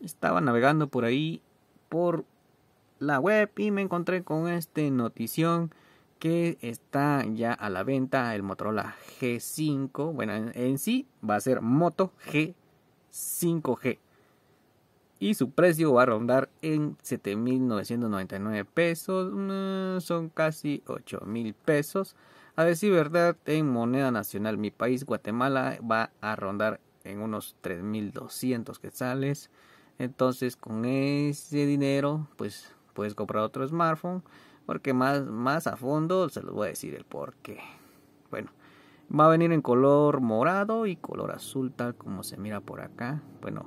Estaba navegando por ahí, por la web, y me encontré con este notición que está ya a la venta el Motorola G5. Bueno, en, sí va a ser Moto G5G. Y su precio va a rondar en 7.999 pesos. Mm, son casi 8.000 pesos. A decir verdad, en moneda nacional mi país, Guatemala, va a rondar en unos 3.200 quetzales. Entonces con ese dinero pues puedes comprar otro smartphone. Porque más, más a fondo se los voy a decir el por qué. Bueno, va a venir en color morado y color azul tal como se mira por acá. Bueno,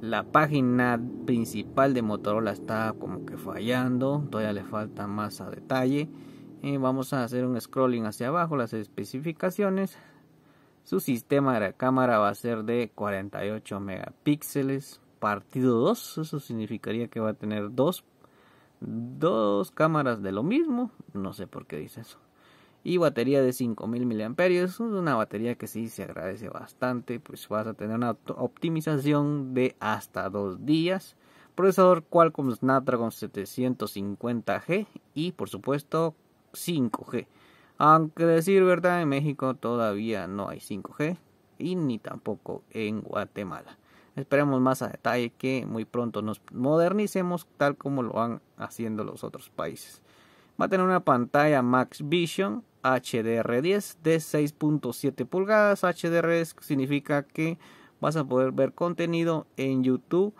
la página principal de Motorola está como que fallando, todavía le falta más a detalle. Eh, vamos a hacer un scrolling hacia abajo, las especificaciones. Su sistema de cámara va a ser de 48 megapíxeles. Partido 2, eso significaría que va a tener dos, dos cámaras de lo mismo. No sé por qué dice eso. Y batería de 5000 mAh, una batería que sí se agradece bastante, pues vas a tener una optimización de hasta dos días procesador Qualcomm Snapdragon 750G y por supuesto 5G. Aunque decir verdad, en México todavía no hay 5G y ni tampoco en Guatemala. Esperemos más a detalle que muy pronto nos modernicemos tal como lo van haciendo los otros países. Va a tener una pantalla Max Vision HDR10 de 6.7 pulgadas. HDR significa que vas a poder ver contenido en YouTube.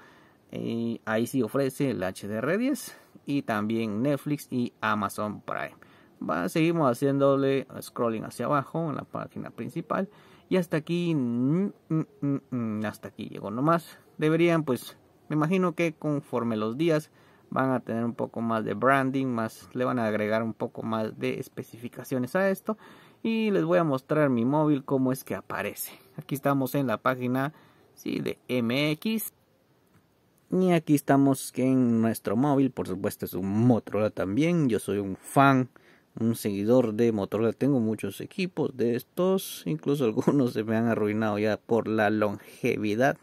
Eh, ahí sí ofrece el HDR10 y también Netflix y Amazon Prime seguimos haciéndole scrolling hacia abajo en la página principal y hasta aquí mm, mm, mm, hasta aquí llegó nomás deberían pues me imagino que conforme los días van a tener un poco más de branding más le van a agregar un poco más de especificaciones a esto y les voy a mostrar mi móvil cómo es que aparece aquí estamos en la página sí, de MX y aquí estamos en nuestro móvil por supuesto es un Motorola también yo soy un fan un seguidor de Motorola. Tengo muchos equipos de estos, incluso algunos se me han arruinado ya por la longevidad.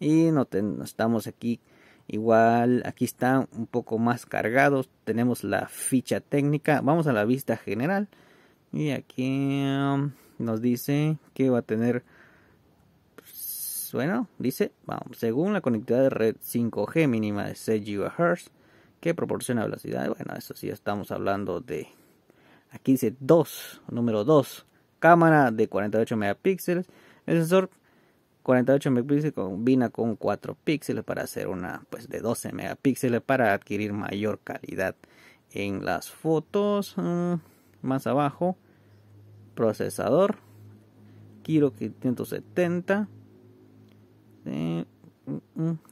Y no, estamos aquí igual, aquí están un poco más cargados. Tenemos la ficha técnica. Vamos a la vista general. Y aquí um, nos dice que va a tener. bueno, dice, vamos, según la conectividad de red 5G mínima de 6 GHz, que proporciona velocidad. Bueno, eso sí, estamos hablando de Aquí dice 2, número 2. Cámara de 48 megapíxeles. El sensor 48 megapíxeles combina con 4 píxeles para hacer una pues de 12 megapíxeles para adquirir mayor calidad en las fotos. Mm, más abajo, procesador que 170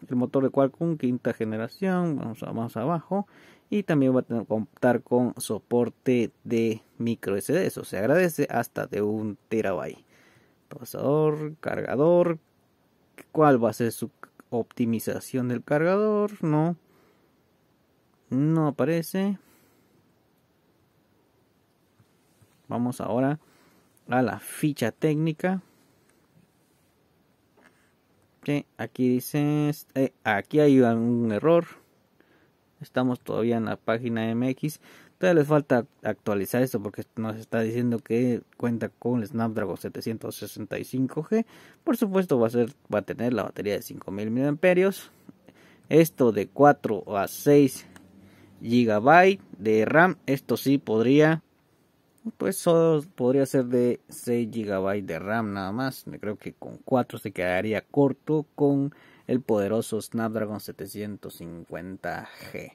el motor de Qualcomm quinta generación, vamos, a, más abajo y también va a contar con soporte de micro SD, eso se agradece hasta de un terabyte. Pasador, cargador, cuál va a ser su optimización del cargador, no, no aparece. Vamos ahora a la ficha técnica aquí dice, este, eh, aquí hay un error. Estamos todavía en la página MX. Todavía les falta actualizar esto porque nos está diciendo que cuenta con el Snapdragon 765G. Por supuesto va a, ser, va a tener la batería de 5000 mAh. Esto de 4 a 6 GB de RAM. Esto sí podría pues solo podría ser de 6 GB de RAM nada más. Me creo que con 4 se quedaría corto con el poderoso Snapdragon 750G.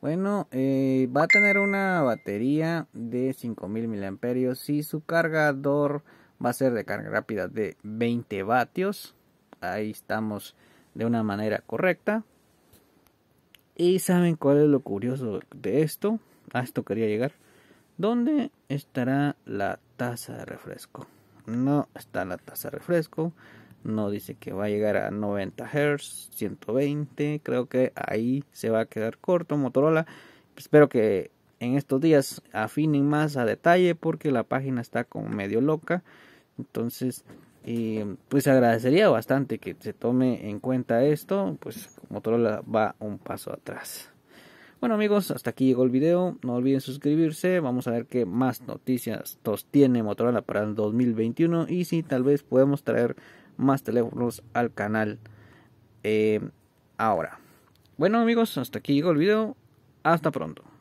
Bueno, eh, va a tener una batería de 5000 mAh y su cargador va a ser de carga rápida de 20 vatios. Ahí estamos de una manera correcta. ¿Y saben cuál es lo curioso de esto? A esto quería llegar ¿Dónde estará la taza de refresco? No está la taza de refresco. No dice que va a llegar a 90 Hz, 120. Creo que ahí se va a quedar corto Motorola. Espero que en estos días afinen más a detalle porque la página está como medio loca. Entonces, eh, pues agradecería bastante que se tome en cuenta esto. Pues Motorola va un paso atrás. Bueno amigos, hasta aquí llegó el video, no olviden suscribirse, vamos a ver qué más noticias nos tiene Motorola para el 2021 y si tal vez podemos traer más teléfonos al canal eh, ahora. Bueno amigos, hasta aquí llegó el video, hasta pronto.